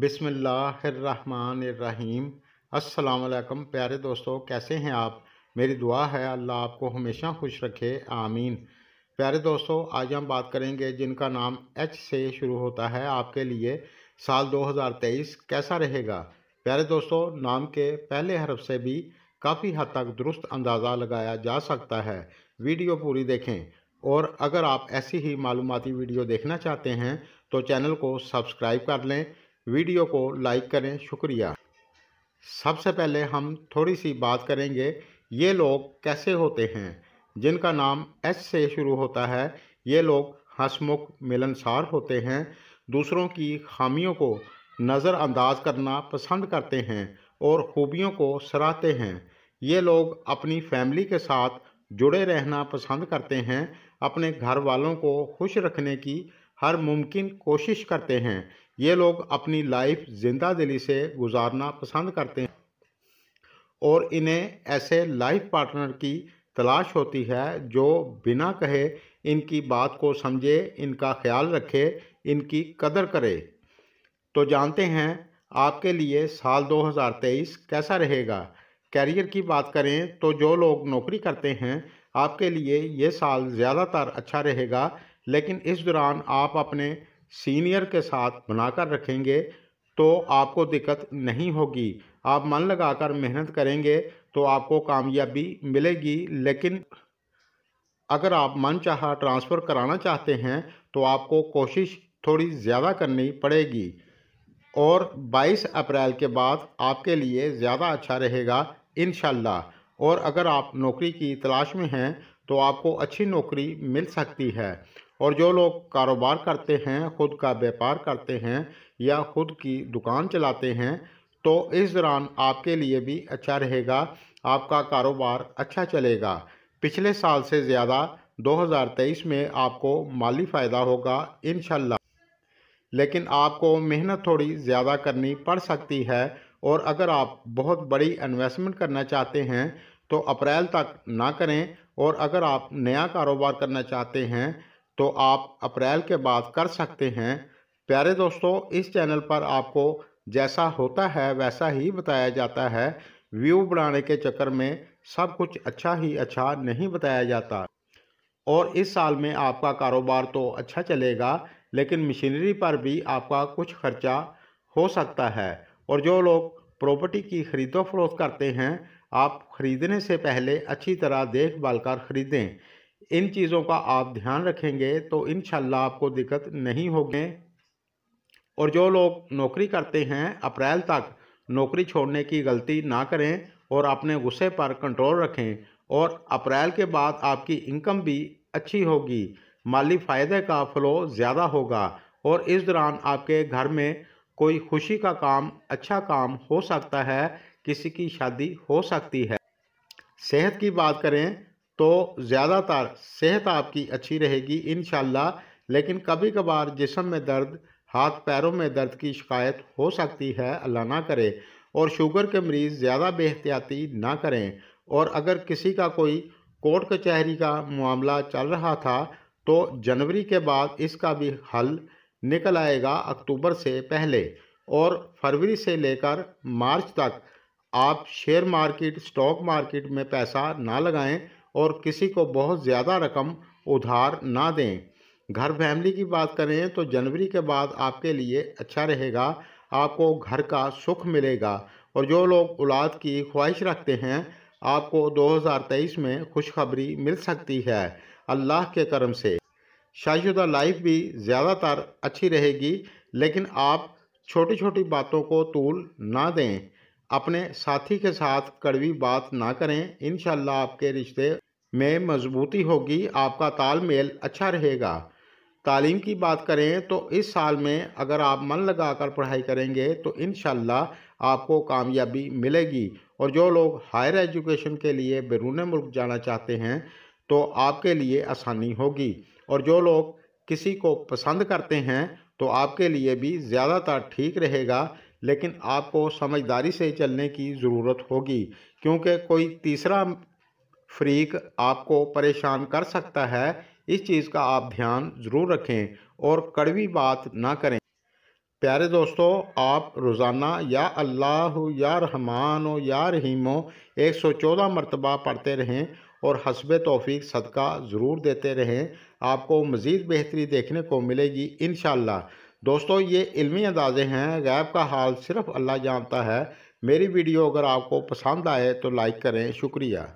बिसमीम असलकम प्यारे दोस्तों कैसे हैं आप मेरी दुआ है अल्लाह आपको हमेशा खुश रखे आमीन प्यारे दोस्तों आज हम बात करेंगे जिनका नाम एच से शुरू होता है आपके लिए साल 2023 कैसा रहेगा प्यारे दोस्तों नाम के पहले हरफ से भी काफ़ी हद तक दुरुस्त अंदाज़ा लगाया जा सकता है वीडियो पूरी देखें और अगर आप ऐसी ही मालूमती वीडियो देखना चाहते हैं तो चैनल को सब्सक्राइब कर लें वीडियो को लाइक करें शुक्रिया सबसे पहले हम थोड़ी सी बात करेंगे ये लोग कैसे होते हैं जिनका नाम एस से शुरू होता है ये लोग हंसमुख मिलनसार होते हैं दूसरों की खामियों को नज़रअंदाज करना पसंद करते हैं और खूबियों को सराहते हैं ये लोग अपनी फैमिली के साथ जुड़े रहना पसंद करते हैं अपने घर वालों को खुश रखने की हर मुमकिन कोशिश करते हैं ये लोग अपनी लाइफ ज़िंदा दिली से गुजारना पसंद करते हैं और इन्हें ऐसे लाइफ पार्टनर की तलाश होती है जो बिना कहे इनकी बात को समझे इनका ख्याल रखे इनकी कदर करे तो जानते हैं आपके लिए साल 2023 कैसा रहेगा कैरियर की बात करें तो जो लोग नौकरी करते हैं आपके लिए ये साल ज़्यादातर अच्छा रहेगा लेकिन इस दौरान आप अपने सीनियर के साथ बनाकर रखेंगे तो आपको दिक्कत नहीं होगी आप मन लगाकर मेहनत करेंगे तो आपको कामयाबी मिलेगी लेकिन अगर आप मन चाह ट्रांसफ़र कराना चाहते हैं तो आपको कोशिश थोड़ी ज़्यादा करनी पड़ेगी और 22 अप्रैल के बाद आपके लिए ज़्यादा अच्छा रहेगा इन और अगर आप नौकरी की तलाश में हैं तो आपको अच्छी नौकरी मिल सकती है और जो लोग कारोबार करते हैं ख़ुद का व्यापार करते हैं या ख़ुद की दुकान चलाते हैं तो इस दौरान आपके लिए भी अच्छा रहेगा आपका कारोबार अच्छा चलेगा पिछले साल से ज़्यादा 2023 में आपको माली फ़ायदा होगा इन लेकिन आपको मेहनत थोड़ी ज़्यादा करनी पड़ सकती है और अगर आप बहुत बड़ी इन्वेस्टमेंट करना चाहते हैं तो अप्रैल तक ना करें और अगर आप नया कारोबार करना चाहते हैं तो आप अप्रैल के बाद कर सकते हैं प्यारे दोस्तों इस चैनल पर आपको जैसा होता है वैसा ही बताया जाता है व्यू बढ़ाने के चक्कर में सब कुछ अच्छा ही अच्छा नहीं बताया जाता और इस साल में आपका कारोबार तो अच्छा चलेगा लेकिन मशीनरी पर भी आपका कुछ खर्चा हो सकता है और जो लोग प्रॉपर्टी की ख़रीदो फरोख करते हैं आप ख़रीदने से पहले अच्छी तरह देखभाल कर ख़रीदें इन चीज़ों का आप ध्यान रखेंगे तो इन आपको दिक्कत नहीं होगी और जो लोग नौकरी करते हैं अप्रैल तक नौकरी छोड़ने की गलती ना करें और अपने गुस्से पर कंट्रोल रखें और अप्रैल के बाद आपकी इनकम भी अच्छी होगी माली फ़ायदे का फ्लो ज़्यादा होगा और इस दौरान आपके घर में कोई खुशी का काम अच्छा काम हो सकता है किसी की शादी हो सकती है सेहत की बात करें तो ज़्यादातर सेहत आपकी अच्छी रहेगी इन लेकिन कभी कभार जिसम में दर्द हाथ पैरों में दर्द की शिकायत हो सकती है अल्लाह ना करे और शुगर के मरीज़ ज़्यादा बेहतियाती ना करें और अगर किसी का कोई कोर्ट कचहरी का मामला चल रहा था तो जनवरी के बाद इसका भी हल निकल आएगा अक्टूबर से पहले और फरवरी से लेकर मार्च तक आप शेयर मार्केट स्टॉक मार्केट में पैसा ना लगाएं और किसी को बहुत ज़्यादा रकम उधार ना दें घर फैमिली की बात करें तो जनवरी के बाद आपके लिए अच्छा रहेगा आपको घर का सुख मिलेगा और जो लोग औलाद की ख्वाहिश रखते हैं आपको 2023 में खुशखबरी मिल सकती है अल्लाह के करम से शाहिशुदा लाइफ भी ज़्यादातर अच्छी रहेगी लेकिन आप छोटी छोटी बातों को तूल ना दें अपने साथी के साथ कड़वी बात ना करें इन आपके रिश्ते में मजबूती होगी आपका तालमेल अच्छा रहेगा तालीम की बात करें तो इस साल में अगर आप मन लगाकर पढ़ाई करेंगे तो इन आपको कामयाबी मिलेगी और जो लोग हायर एजुकेशन के लिए बैरून मुल्क जाना चाहते हैं तो आपके लिए आसानी होगी और जो लोग किसी को पसंद करते हैं तो आपके लिए भी ज़्यादातर ठीक रहेगा लेकिन आपको समझदारी से चलने की ज़रूरत होगी क्योंकि कोई तीसरा फ्रीक आपको परेशान कर सकता है इस चीज़ का आप ध्यान ज़रूर रखें और कड़वी बात ना करें प्यारे दोस्तों आप रोज़ाना या अल्लाह या रहमान हो या रहीम हो एक सौ चौदह मरतबा पढ़ते रहें और हसब तोफ़ी सदका ज़रूर देते रहें आपको मज़ीद बेहतरी देखने को मिलेगी इन दोस्तों ये इल्मी अंदाजे हैं गैब का हाल सिर्फ अल्लाह जानता है मेरी वीडियो अगर आपको पसंद आए तो लाइक करें शुक्रिया